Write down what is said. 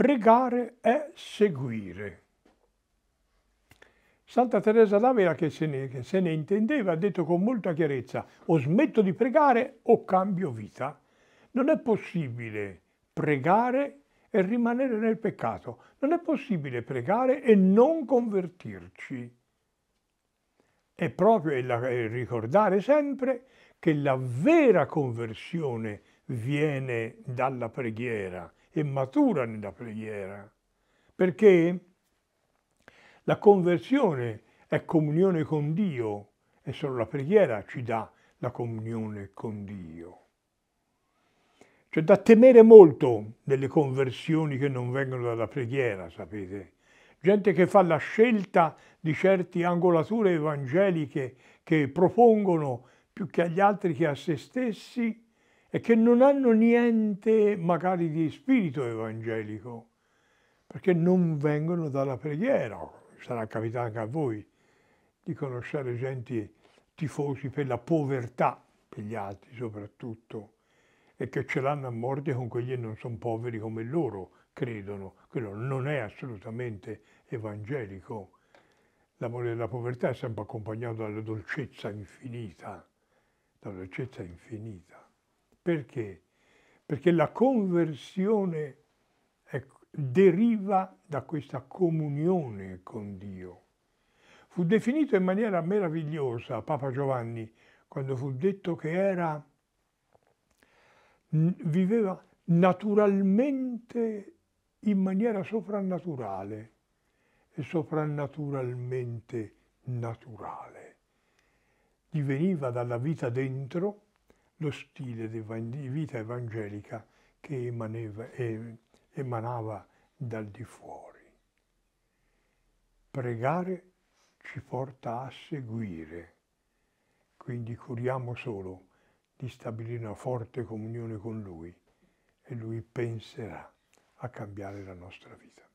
Pregare è seguire. Santa Teresa d'Avila, che, che se ne intendeva, ha detto con molta chiarezza, o smetto di pregare o cambio vita. Non è possibile pregare e rimanere nel peccato. Non è possibile pregare e non convertirci. È proprio il ricordare sempre che la vera conversione viene dalla preghiera, e matura nella preghiera, perché la conversione è comunione con Dio e solo la preghiera ci dà la comunione con Dio. C'è da temere molto delle conversioni che non vengono dalla preghiera, sapete. Gente che fa la scelta di certe angolature evangeliche che propongono più che agli altri che a se stessi e che non hanno niente magari di spirito evangelico, perché non vengono dalla preghiera. Sarà capitato anche a voi di conoscere gente tifosi per la povertà, per gli altri soprattutto, e che ce l'hanno a morte con quelli che non sono poveri come loro credono. Quello non è assolutamente evangelico. L'amore della povertà è sempre accompagnato dalla dolcezza infinita, dalla dolcezza infinita. Perché? Perché la conversione ecco, deriva da questa comunione con Dio. Fu definito in maniera meravigliosa Papa Giovanni quando fu detto che era, viveva naturalmente in maniera soprannaturale e soprannaturalmente naturale. Gli veniva dalla vita dentro lo stile di vita evangelica che emaneva, emanava dal di fuori. Pregare ci porta a seguire, quindi curiamo solo di stabilire una forte comunione con Lui e Lui penserà a cambiare la nostra vita.